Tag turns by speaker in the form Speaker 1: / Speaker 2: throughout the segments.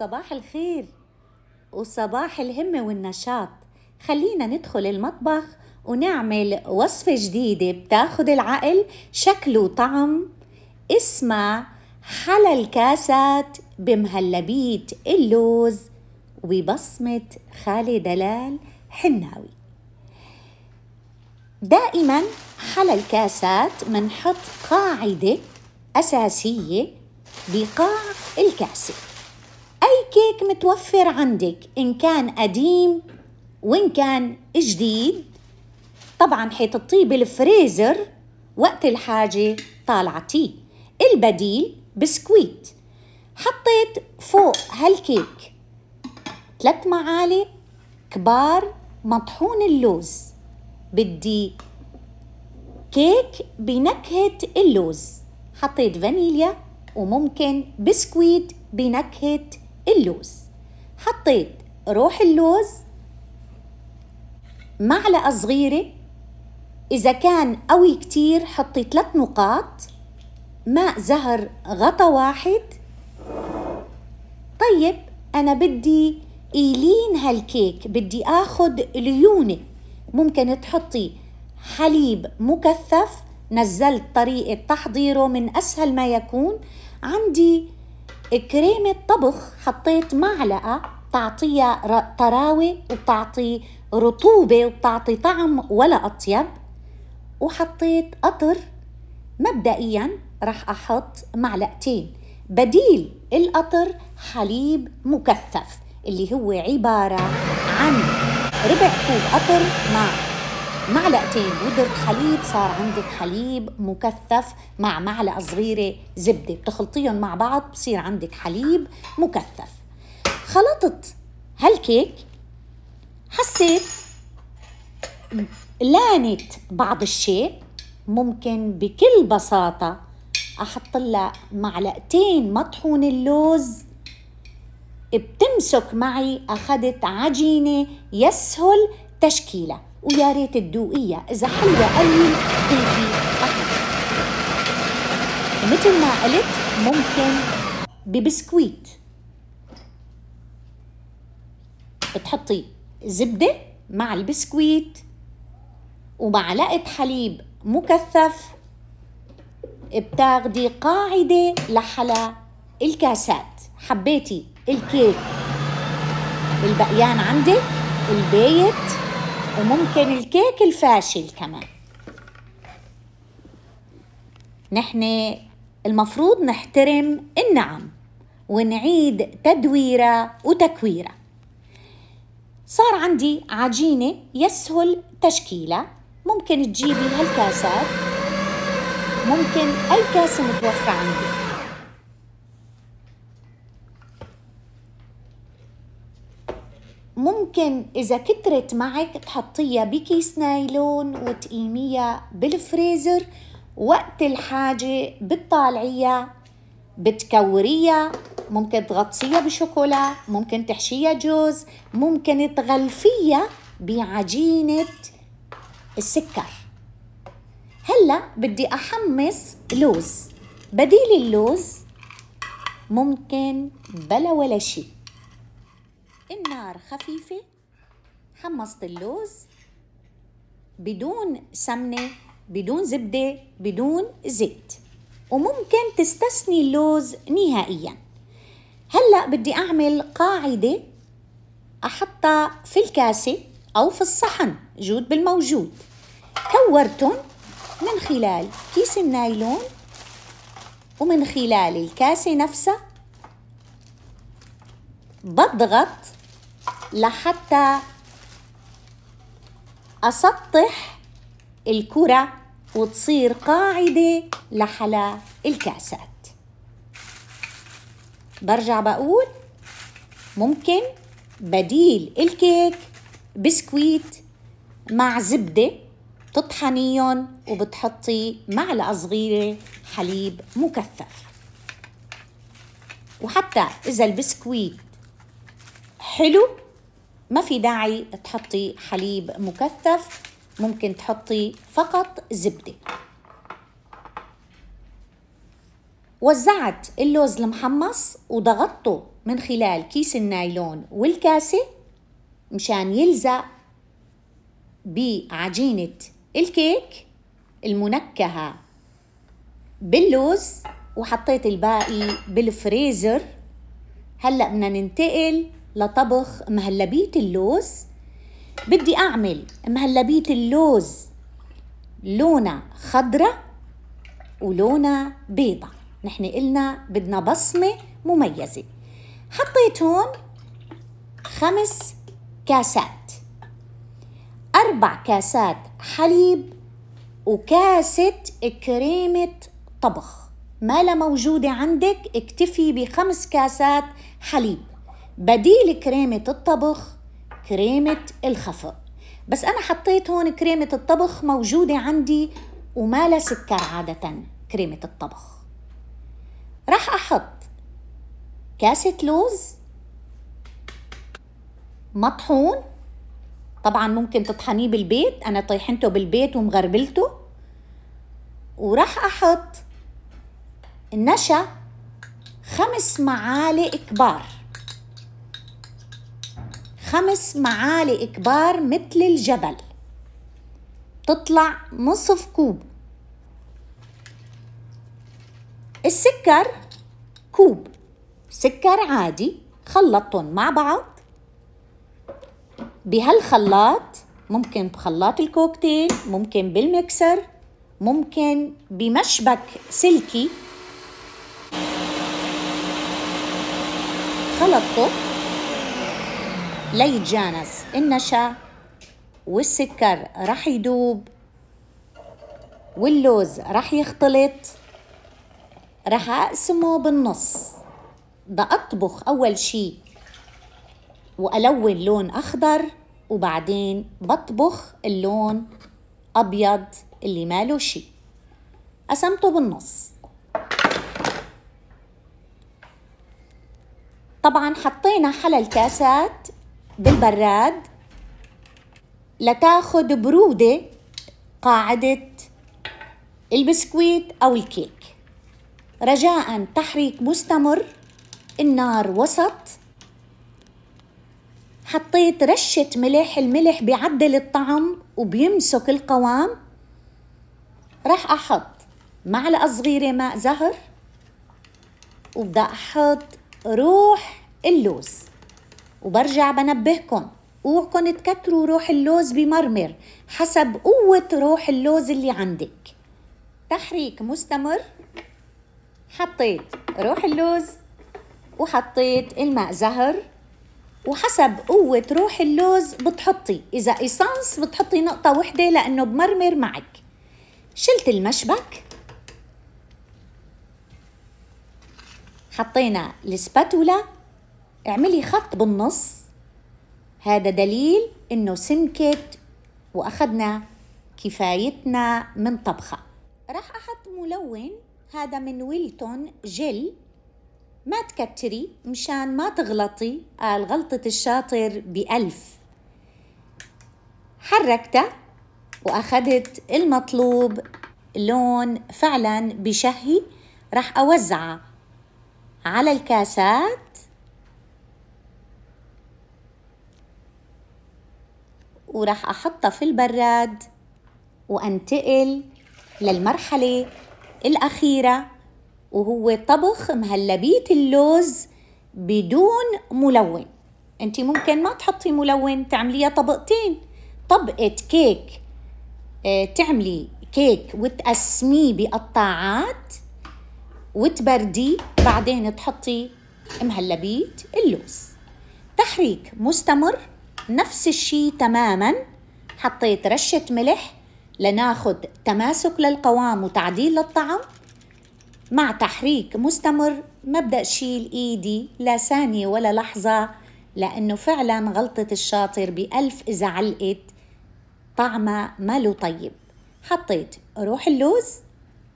Speaker 1: صباح الخير وصباح الهمة والنشاط خلينا ندخل المطبخ ونعمل وصفة جديدة بتاخد العقل شكل وطعم اسمها حلى الكاسات بمهلبية اللوز وبصمة خالي دلال حناوي دائما حلى الكاسات منحط قاعدة أساسية بقاع الكاسة كيك متوفر عندك إن كان قديم وإن كان جديد طبعا حيتحطيه بالفريزر وقت الحاجة طالعتيه البديل بسكويت حطيت فوق هالكيك ثلاث معالق كبار مطحون اللوز بدي كيك بنكهة اللوز حطيت فانيليا وممكن بسكويت بنكهة اللوز حطيت روح اللوز معلقة صغيرة إذا كان قوي كتير حطي ثلاث نقاط ماء زهر غطا واحد طيب أنا بدي إيلين هالكيك بدي آخد ليونة ممكن تحطي حليب مكثف نزلت طريقة تحضيره من أسهل ما يكون عندي كريمة طبخ حطيت معلقة بتعطيها طراوة وبتعطي رطوبة وبتعطي طعم ولا أطيب وحطيت قطر مبدئيا رح أحط معلقتين بديل القطر حليب مكثف اللي هو عبارة عن ربع كوب قطر مع معلقتين بودرة حليب صار عندك حليب مكثف مع معلقة صغيرة زبدة بتخلطيهم مع بعض بصير عندك حليب مكثف خلطت هالكيك حسيت لانت بعض الشيء ممكن بكل بساطة أحط لها معلقتين مطحون اللوز بتمسك معي أخذت عجينة يسهل تشكيلها ويا ريت تدوقيها اذا حلوه قوي ضيفي قطر مثل ما قلت ممكن ببسكويت بتحطي زبده مع البسكويت ومعلقه حليب مكثف بتاخدي قاعده لحلا الكاسات حبيتي الكيك البقيان عندك البيت وممكن الكيك الفاشل كمان نحن المفروض نحترم النعم ونعيد تدويرها وتكويرها صار عندي عجينة يسهل تشكيلها ممكن تجيبي هالكاسات ممكن أي كاسة متوفرة عندي ممكن إذا كترت معك تحطيها بكيس نايلون وتقيميها بالفريزر وقت الحاجة بتطالعيها بتكوريها ممكن تغطسيها بشوكولا ممكن تحشيها جوز ممكن تغلفيها بعجينة السكر هلا بدي أحمص لوز بديل اللوز ممكن بلا ولا شيء النار خفيفة حمصت اللوز بدون سمنة بدون زبدة بدون زيت وممكن تستثني اللوز نهائيا هلأ بدي أعمل قاعدة أحطها في الكاسة أو في الصحن جود بالموجود كورتهم من خلال كيس النايلون ومن خلال الكاسة نفسها بضغط لحتى أسطح الكرة وتصير قاعدة لحلا الكاسات برجع بقول ممكن بديل الكيك بسكويت مع زبدة تطحنيهم وبتحطي معلقة صغيرة حليب مكثف وحتى إذا البسكويت حلو ما في داعي تحطي حليب مكثف ممكن تحطي فقط زبدة وزعت اللوز المحمص وضغطته من خلال كيس النايلون والكاسة مشان يلزق بعجينة الكيك المنكهة باللوز وحطيت الباقي بالفريزر هلأ بدنا ننتقل لطبخ مهلبية اللوز بدي أعمل مهلبية اللوز لونها خضرة ولونها بيضة نحن قلنا بدنا بصمة مميزة حطيت هون خمس كاسات أربع كاسات حليب وكاسة كريمة طبخ ما لا موجودة عندك اكتفي بخمس كاسات حليب بديل كريمة الطبخ كريمة الخفق بس أنا حطيت هون كريمة الطبخ موجودة عندي وما لها سكر عادة كريمة الطبخ رح أحط كاسة لوز مطحون طبعا ممكن تطحنيه بالبيت أنا طيحنته بالبيت ومغربلته وراح أحط نشا خمس معالق كبار خمس معالي كبار مثل الجبل تطلع نصف كوب السكر كوب سكر عادي خلطتهم مع بعض بهالخلاط ممكن بخلاط الكوكتيل ممكن بالمكسر ممكن بمشبك سلكي خلطته ليتجانس النشا والسكر رح يدوب واللوز رح يختلط رح أقسمه بالنص بدي أطبخ أول شي وألون لون أخضر وبعدين بطبخ اللون أبيض اللي ماله شي قسمته بالنص طبعا حطينا حلى الكاسات بالبراد لتاخد برودة قاعدة البسكويت أو الكيك رجاء تحريك مستمر النار وسط حطيت رشة ملح الملح بيعدل الطعم وبيمسك القوام راح أحط معلقة صغيرة ماء زهر وبدأ أحط روح اللوز وبرجع بنبهكن اوعكن تكتروا روح اللوز بمرمر حسب قوة روح اللوز اللي عندك تحريك مستمر حطيت روح اللوز وحطيت الماء زهر وحسب قوة روح اللوز بتحطي إذا إيسانس بتحطي نقطة وحدة لأنه بمرمر معك شلت المشبك حطينا السباتولا اعملي خط بالنص هذا دليل انه سمكت واخذنا كفايتنا من طبخة راح احط ملون هذا من ويلتون جل ما تكتري مشان ما تغلطي قال غلطة الشاطر بألف حركته وأخذت المطلوب لون فعلا بشهي رح أوزعه على الكاسات وراح أحطها في البراد وأنتقل للمرحلة الأخيرة وهو طبخ مهلبية اللوز بدون ملون انت ممكن ما تحطي ملون تعمليها طبقتين طبقة كيك آه، تعملي كيك وتقسميه بقطاعات وتبرديه بعدين تحطي مهلبية اللوز تحريك مستمر نفس الشي تماما حطيت رشة ملح لناخد تماسك للقوام وتعديل للطعم مع تحريك مستمر ما بدأ شيل إيدي لا ثانية ولا لحظة لأنه فعلا غلطة الشاطر بألف إذا علقت طعمها ماله طيب حطيت روح اللوز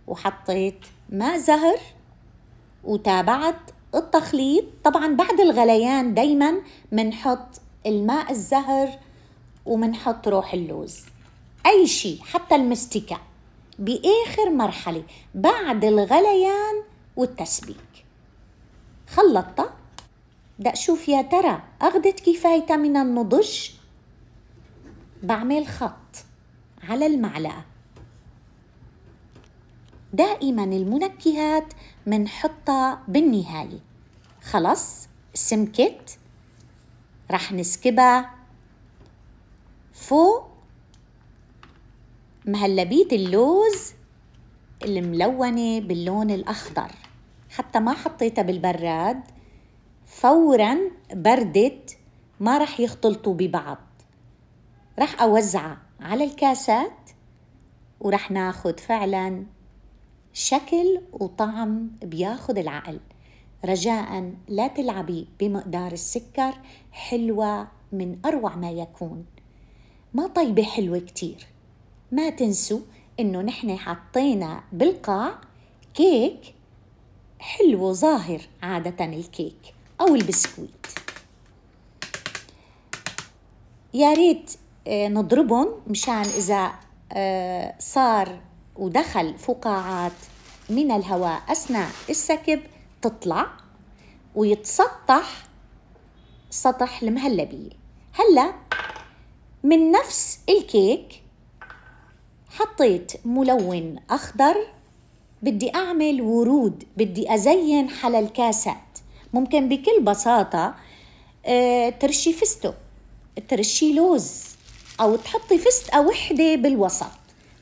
Speaker 1: وحطيت ماء زهر وتابعت التخليط طبعا بعد الغليان دايما منحط الماء الزهر ومنحط روح اللوز أي شيء حتى المستكة بآخر مرحلة بعد الغليان والتسبيك خلطت بدي شوف يا ترى أخذت كفايتها من النضج بعمل خط على المعلقة دائما المنكهات منحطها بالنهاية خلص سمكت راح نسكبها فوق مهلبية اللوز الملونة باللون الأخضر حتى ما حطيتها بالبراد فورا بردت ما رح يختلطوا ببعض رح أوزعها على الكاسات ورح ناخد فعلا شكل وطعم بياخد العقل رجاء لا تلعبي بمقدار السكر حلوة من أروع ما يكون ما طيبة حلوة كتير ما تنسوا إنه نحن حطينا بالقاع كيك حلو ظاهر عادة الكيك أو البسكويت يا ريت آه، نضربهم مشان إذا آه، صار ودخل فقاعات من الهواء أثناء السكب تطلع ويتسطح سطح المهلبية هلا من نفس الكيك حطيت ملون أخضر بدي أعمل ورود بدي أزين حلى الكاسات ممكن بكل بساطة آه، ترشي فستو ترشي لوز أو تحطي فستقة وحدة بالوسط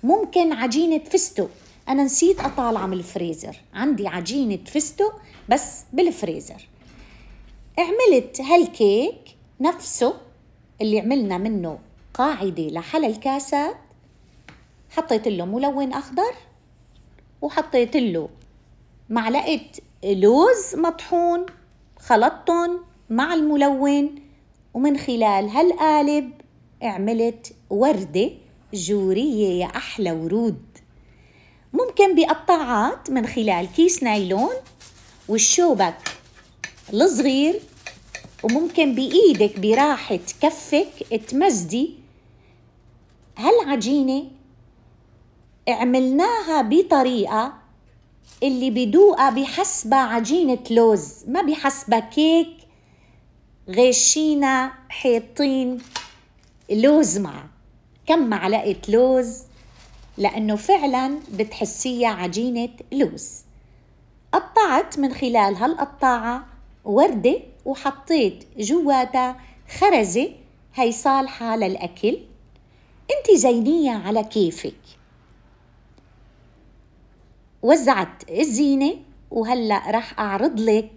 Speaker 1: ممكن عجينة فستق أنا نسيت أطالع من الفريزر عندي عجينة فستق بس بالفريزر عملت هالكيك نفسه اللي عملنا منه قاعدة لحل الكاسات حطيت له ملون أخضر وحطيت له معلقة لوز مطحون خلطتهم مع الملون ومن خلال هالقالب عملت وردة جورية يا أحلى ورود ممكن بقطاعات من خلال كيس نايلون والشوبك الصغير وممكن بإيدك براحة كفك تمزدي هالعجينة عملناها بطريقة اللي بدوقها بحسبة عجينة لوز ما بحسبة كيك غشينا حيطين لوز مع كم معلقة لوز لأنه فعلا بتحسيها عجينة لوز قطعت من خلال هالقطاعة وردة وحطيت جواتها خرزة هي صالحة للأكل انت زينية على كيفك وزعت الزينة وهلأ رح أعرض لك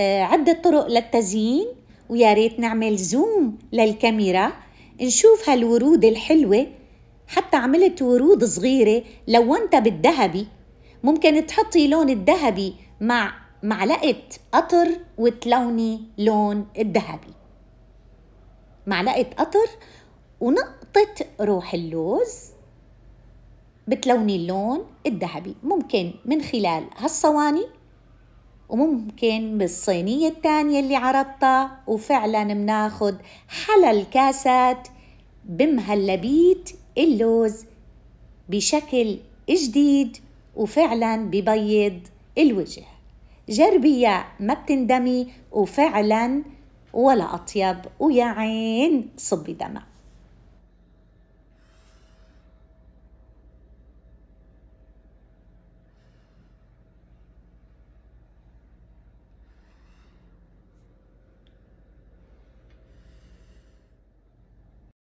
Speaker 1: آه، عدة طرق للتزيين ويا ريت نعمل زوم للكاميرا نشوف هالورود الحلوة حتى عملت ورود صغيرة لونتها بالذهبي ممكن تحطي لون الذهبي مع معلقة قطر وتلوني لون الذهبي معلقة قطر ونقطة روح اللوز بتلوني اللون الذهبي ممكن من خلال هالصواني وممكن بالصينية الثانية اللي عرضتها وفعلا مناخد حلا الكاسات بمهلبيت اللوز بشكل جديد وفعلا ببيض الوجه جربي يا ما بتندمي وفعلا ولا أطيب ويا عين صبي دمك